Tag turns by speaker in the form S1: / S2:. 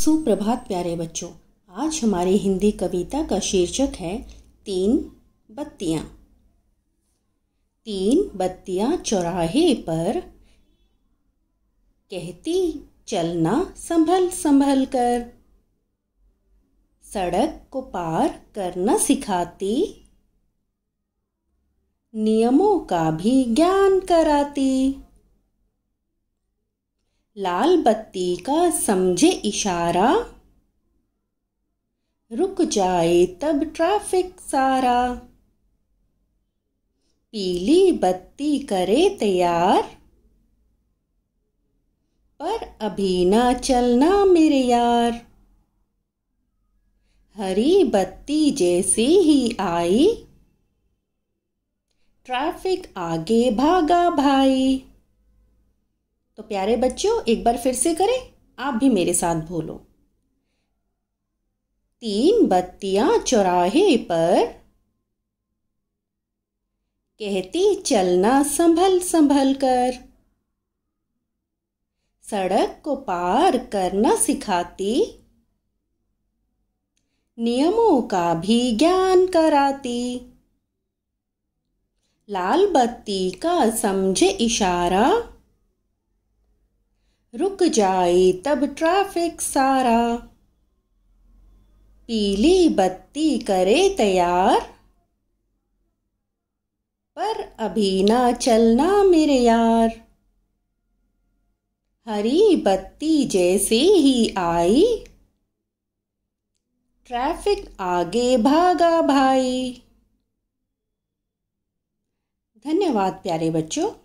S1: सुप्रभात प्यारे बच्चों आज हमारी हिंदी कविता का शीर्षक है तीन बत्तियां तीन बत्तियां चौराहे पर कहती चलना संभल संभल कर सड़क को पार करना सिखाती नियमों का भी ज्ञान कराती लाल बत्ती का समझे इशारा रुक जाए तब ट्रैफिक सारा पीली बत्ती करे तैयार पर अभी ना चलना मेरे यार हरी बत्ती जैसी ही आई ट्रैफिक आगे भागा भाई तो प्यारे बच्चों एक बार फिर से करें आप भी मेरे साथ बोलो तीन बत्तियां चौराहे पर कहती चलना संभल संभल कर सड़क को पार करना सिखाती नियमों का भी ज्ञान कराती लाल बत्ती का समझे इशारा रुक जाए तब ट्रैफिक सारा पीली बत्ती करे तैयार पर अभी ना चलना मेरे यार हरी बत्ती जैसे ही आई ट्रैफिक आगे भागा भाई धन्यवाद प्यारे बच्चों